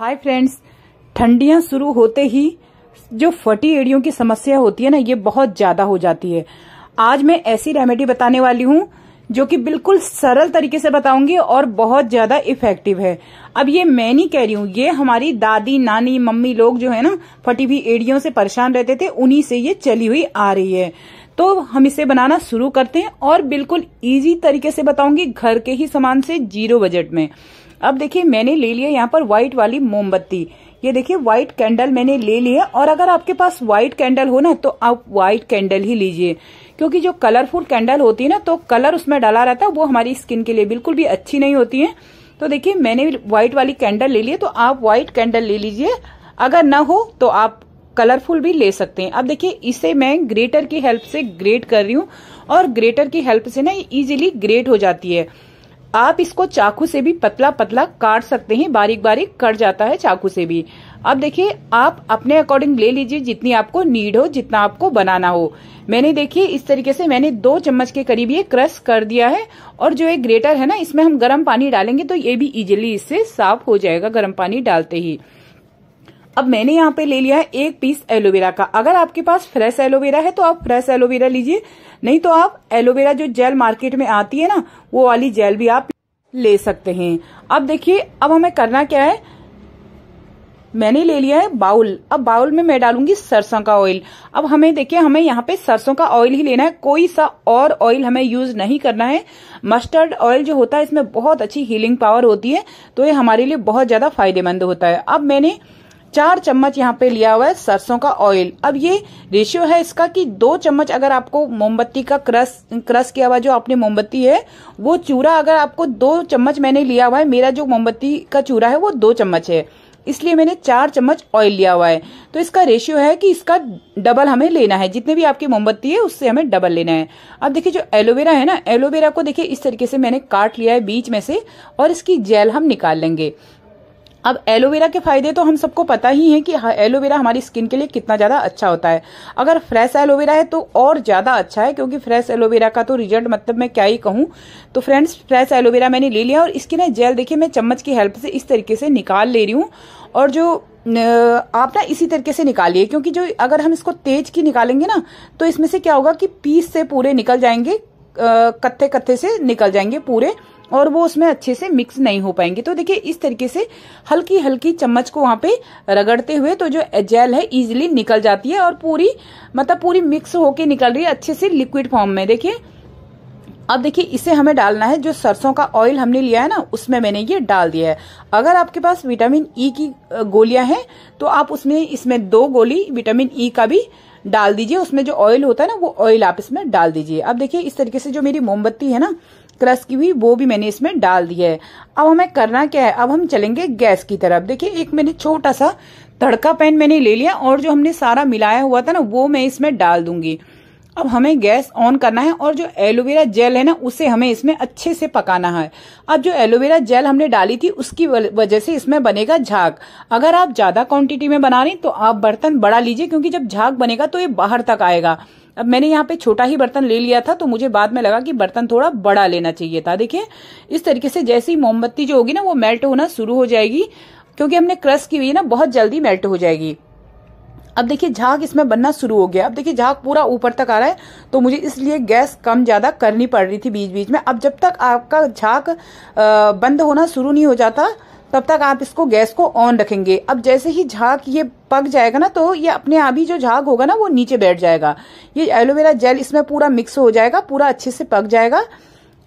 hi friends ठंडियां शुरू होते ही जो फटी एड़ियों की समस्या होती है ना ये बहुत ज्यादा हो जाती है आज मैं ऐसी रेमेडी बताने वाली हूँ जो कि बिल्कुल सरल तरीके से बताऊंगी और बहुत ज्यादा इफेक्टिव है अब ये मैं नहीं कह रही हूँ ये हमारी दादी नानी मम्मी लोग जो है ना फटी हुई एड़ियों से परेशान रहते थे उन्हीं से ये चली हुई आ रही है तो हम इसे बनाना शुरू करते हैं और बिल्कुल इजी तरीके से बताऊंगी घर के ही सामान से जीरो बजट में अब देखिए मैंने ले लिया यहाँ पर व्हाइट वाली मोमबत्ती ये देखिए व्हाइट कैंडल मैंने ले लिए और अगर आपके पास व्हाइट कैंडल हो ना तो आप व्हाइट कैंडल ही लीजिए क्योंकि जो कलरफुल कैंडल होती है ना तो कलर उसमें डाला रहता है वो हमारी स्किन के लिए बिल्कुल भी अच्छी नहीं होती है तो देखिए मैंने व्हाइट वाली कैंडल ले लिए तो आप व्हाइट कैंडल ले लीजिए अगर ना हो तो आप कलरफुल भी ले सकते हैं अब देखिए इसे मैं ग्रेटर की हेल्प से ग्रेट कर रही हूँ और ग्रेटर की हेल्प से ना ये इजिली ग्रेट हो जाती है आप इसको चाकू से भी पतला पतला काट सकते हैं बारीक बारीक कट जाता है चाकू से भी अब देखिए आप अपने अकॉर्डिंग ले लीजिए जितनी आपको नीड हो जितना आपको बनाना हो मैंने देखिए इस तरीके से मैंने दो चम्मच के करीब ये क्रश कर दिया है और जो ये ग्रेटर है ना इसमें हम गर्म पानी डालेंगे तो ये भी इजिली इससे साफ हो जाएगा गर्म पानी डालते ही अब मैंने यहाँ पे ले लिया है एक पीस एलोवेरा का अगर आपके पास फ्रेश एलोवेरा है तो आप फ्रेश एलोवेरा लीजिए नहीं तो आप एलोवेरा जो जेल मार्केट में आती है ना वो वाली जेल भी आप ले सकते हैं अब देखिए अब हमें करना क्या है मैंने ले लिया है बाउल अब बाउल में मैं डालूंगी सरसों का ऑयल अब हमें देखिए हमें यहाँ पे सरसों का ऑयल ही लेना है कोई सा और ऑयल हमें यूज नहीं करना है मस्टर्ड ऑयल जो होता है इसमें बहुत अच्छी हीलिंग पावर होती है तो ये हमारे लिए बहुत ज्यादा फायदेमंद होता है अब मैंने चार चम्मच यहाँ पे लिया हुआ है सरसों का ऑयल अब ये रेशियो है इसका कि दो चम्मच अगर आपको मोमबत्ती का क्रस क्रस किया हुआ जो आपने मोमबत्ती है वो चूरा अगर आपको दो चम्मच मैंने लिया हुआ है मेरा जो मोमबत्ती का चूरा है वो दो चम्मच है इसलिए मैंने चार चम्मच ऑयल लिया हुआ है तो इसका रेशियो है कि इसका डबल हमें लेना है जितने भी आपकी मोमबत्ती है उससे हमें डबल लेना है अब देखिए जो एलोवेरा है ना एलोवेरा को देखिए इस तरीके से मैंने काट लिया है बीच में से और इसकी जेल हम निकाल लेंगे अब एलोवेरा के फायदे तो हम सबको पता ही है कि एलोवेरा हमारी स्किन के लिए कितना ज़्यादा अच्छा होता है अगर फ्रेश एलोवेरा है तो और ज़्यादा अच्छा है क्योंकि फ्रेश एलोवेरा का तो रिजल्ट मतलब मैं क्या ही कहूँ तो फ्रेंड्स फ्रेश एलोवेरा मैंने ले लिया और इसकी ना जेल देखिए मैं चम्मच की हेल्प से इस तरीके से निकाल ले रही हूँ और जो आप ना इसी तरीके से निकालिए क्योंकि जो अगर हम इसको तेज की निकालेंगे ना तो इसमें से क्या होगा कि पीस से पूरे निकल जाएंगे कत्थे कत्थे से निकल जाएंगे पूरे और वो उसमें अच्छे से मिक्स नहीं हो पाएंगे तो देखिए इस तरीके से हल्की हल्की चम्मच को वहाँ पे रगड़ते हुए तो जो जेल है इजीली निकल जाती है और पूरी मतलब पूरी मिक्स होके निकल रही है अच्छे से लिक्विड फॉर्म में देखिए अब देखिए इसे हमें डालना है जो सरसों का ऑयल हमने लिया है ना उसमें मैंने ये डाल दिया है अगर आपके पास विटामिन ई e की गोलियां हैं तो आप उसमें इसमें दो गोली विटामिन ई e का भी डाल दीजिए उसमें जो ऑयल होता है ना वो ऑयल आप इसमें डाल दीजिए अब देखिए इस तरीके से जो मेरी मोमबत्ती है ना क्रश की हुई वो भी मैंने इसमें डाल दी है अब हमें करना क्या है अब हम चलेंगे गैस की तरफ देखिए एक मैंने छोटा सा तड़का पैन मैंने ले लिया और जो हमने सारा मिलाया हुआ था ना वो मैं इसमें डाल दूंगी अब हमें गैस ऑन करना है और जो एलोवेरा जेल है ना उसे हमें इसमें अच्छे से पकाना है अब जो एलोवेरा जेल हमने डाली थी उसकी वजह से इसमें बनेगा झाग अगर आप ज्यादा क्वांटिटी में बना रहे तो आप बर्तन बड़ा लीजिए क्योंकि जब झाग बनेगा तो ये बाहर तक आएगा अब मैंने यहाँ पे छोटा ही बर्तन ले लिया था तो मुझे बाद में लगा कि बर्तन थोड़ा बड़ा लेना चाहिए था देखिए इस तरीके से जैसी मोमबत्ती जो होगी ना वो मेल्ट होना शुरू हो जाएगी क्योंकि हमने क्रश की हुई है ना बहुत जल्दी मेल्ट हो जाएगी अब देखिए झाग इसमें बनना शुरू हो गया अब देखिए झाग पूरा ऊपर तक आ रहा है तो मुझे इसलिए गैस कम ज़्यादा करनी पड़ रही थी बीच बीच में अब जब तक आपका झाग बंद होना शुरू नहीं हो जाता तब तक आप इसको गैस को ऑन रखेंगे अब जैसे ही झाग ये पक जाएगा ना तो ये अपने आप ही जो झाग होगा ना वो नीचे बैठ जाएगा ये एलोवेरा जेल इसमें पूरा मिक्स हो जाएगा पूरा अच्छे से पक जाएगा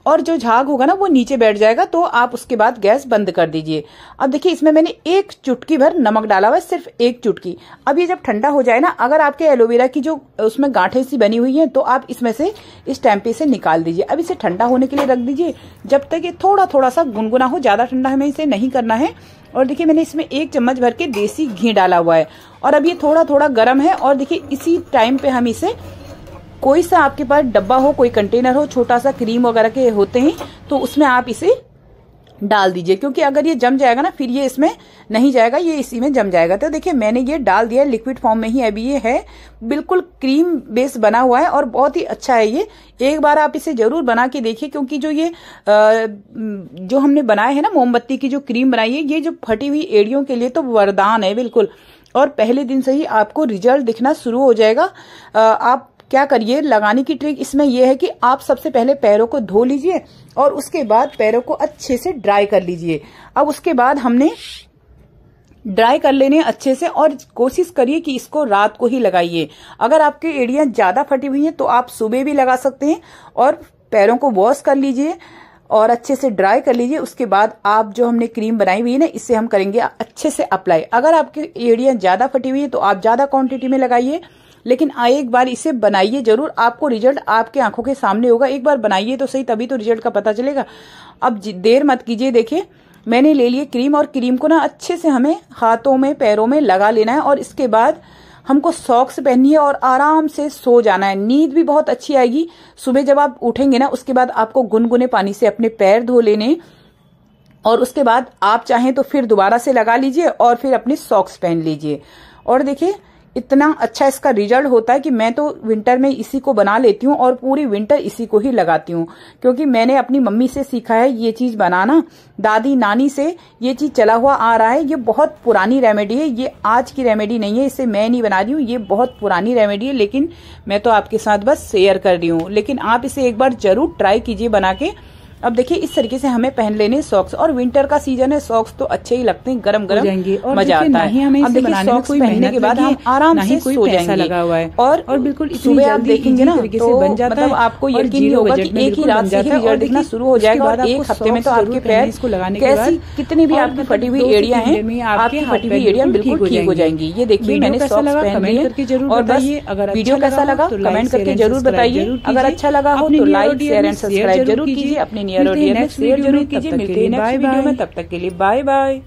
और जो झाग होगा ना वो नीचे बैठ जाएगा तो आप उसके बाद गैस बंद कर दीजिए अब देखिए इसमें मैंने एक चुटकी भर नमक डाला हुआ है सिर्फ एक चुटकी अब ये जब ठंडा हो जाए ना अगर आपके एलोवेरा की जो उसमें गांठे सी बनी हुई है तो आप इसमें से इस टैंपे से निकाल दीजिए अब इसे ठंडा होने के लिए रख दीजिए जब तक ये थोड़ा थोड़ा सा गुनगुना हो ज़्यादा ठंडा हमें इसे नहीं करना है और देखिये मैंने इसमें एक चम्मच भर के देसी घी डाला हुआ है और अब ये थोड़ा थोड़ा गर्म है और देखिए इसी टाइम पे हम इसे कोई सा आपके पास डब्बा हो कोई कंटेनर हो छोटा सा क्रीम वगैरह के होते हैं तो उसमें आप इसे डाल दीजिए क्योंकि अगर ये जम जाएगा ना फिर ये इसमें नहीं जाएगा ये इसी में जम जाएगा तो देखिए मैंने ये डाल दिया है लिक्विड फॉर्म में ही अभी ये है बिल्कुल क्रीम बेस बना हुआ है और बहुत ही अच्छा है ये एक बार आप इसे जरूर बना के देखिए क्योंकि जो ये जो हमने बनाया है ना मोमबत्ती की जो क्रीम बनाई है ये जो फटी हुई एड़ियों के लिए तो वरदान है बिल्कुल और पहले दिन से ही आपको रिजल्ट दिखना शुरू हो जाएगा आप क्या करिए लगाने की ट्रिक इसमें यह है कि आप सबसे पहले पैरों को धो लीजिए और उसके बाद पैरों को अच्छे से ड्राई कर लीजिए अब उसके बाद हमने ड्राई कर लेने अच्छे से और कोशिश करिए कि इसको रात को ही लगाइए अगर आपके एड़ियाँ ज़्यादा फटी हुई हैं तो आप सुबह भी लगा सकते हैं और पैरों को वॉश कर लीजिए और अच्छे से ड्राई कर लीजिए उसके बाद आप जो हमने क्रीम बनाई हुई है ना इससे हम करेंगे अच्छे से अप्लाई अगर आपकी एड़ियाँ ज़्यादा फटी हुई है तो आप ज़्यादा क्वांटिटी में लगाइए लेकिन आए एक बार इसे बनाइए जरूर आपको रिजल्ट आपके आंखों के सामने होगा एक बार बनाइए तो सही तभी तो रिजल्ट का पता चलेगा अब देर मत कीजिए देखिए मैंने ले लिए क्रीम और क्रीम को ना अच्छे से हमें हाथों में पैरों में लगा लेना है और इसके बाद हमको सॉक्स पहननी है और आराम से सो जाना है नींद भी बहुत अच्छी आएगी सुबह जब आप उठेंगे ना उसके बाद आपको गुनगुने पानी से अपने पैर धो लेने और उसके बाद आप चाहें तो फिर दोबारा से लगा लीजिए और फिर अपने सॉक्स पहन लीजिए और देखिये इतना अच्छा इसका रिजल्ट होता है कि मैं तो विंटर में इसी को बना लेती हूँ और पूरी विंटर इसी को ही लगाती हूँ क्योंकि मैंने अपनी मम्मी से सीखा है ये चीज बनाना दादी नानी से ये चीज चला हुआ आ रहा है ये बहुत पुरानी रेमेडी है ये आज की रेमेडी नहीं है इसे मैं नहीं बना रही हूँ ये बहुत पुरानी रेमेडी है लेकिन मैं तो आपके साथ बस शेयर कर रही हूँ लेकिन आप इसे एक बार जरूर ट्राई कीजिए बना के अब देखिए इस तरीके से हमें पहन लेने सॉक्स और विंटर का सीजन है सॉक्स तो अच्छे ही लगते हैं गरम गरम जाएंगे और मजा आता है हमें अब देखिए सॉक्स पहनने के बाद हम आराम से सो जाएंगे लगा हुआ है और और बिल्कुल सुबह आप देखेंगे ना तरीके से तो बन जाता मतलब है आपको यकीन नहीं होगा कि एक ही रात से रिजल्ट दिखना शुरू हो जाएगा और एक हफ्ते में तो आपके पैर इसको लगाने के बाद कितनी भी आपकी मतलब फटी हुई एड़िया है आपकी फटी हुई एड़िया बिल्कुल ठीक हो जाएंगी ये देखिए मैंने सॉक्स पहन ली और बस अगर अच्छा वीडियो कैसा लगा तो कमेंट करके जरूर बताइए अगर अच्छा लगा हो तो लाइक शेयर एंड सब्सक्राइब जरूर कीजिए अपने नियर और डियर में जरूर कीजिए मिलते हैं नेक्स्ट वीडियो में तब तक के लिए बाय बाय